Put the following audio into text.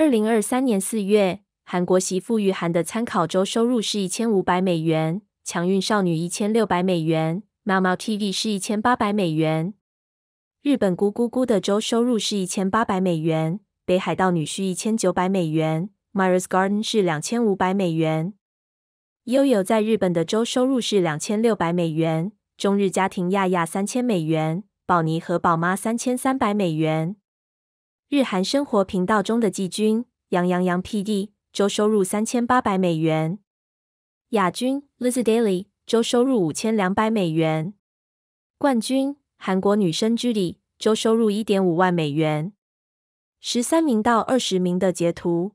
二零二三年四月，韩国媳妇玉涵的参考周收入是一千五百美元，强运少女一千六百美元，妈妈 TV 是一千八百美元。日本咕咕咕的周收入是一千八百美元，北海道女婿一千九百美元 m e r s Garden 是两千五百美元。悠悠在日本的周收入是两千六百美元，中日家庭亚亚三千美元，宝妮和宝妈三千三百美元。日韩生活频道中的季军杨阳洋 P D 周收入三千八百美元，亚军 l i z a r Daily 周收入五千两百美元，冠军韩国女生 j u d y 周收入一点五万美元。十三名到二十名的截图。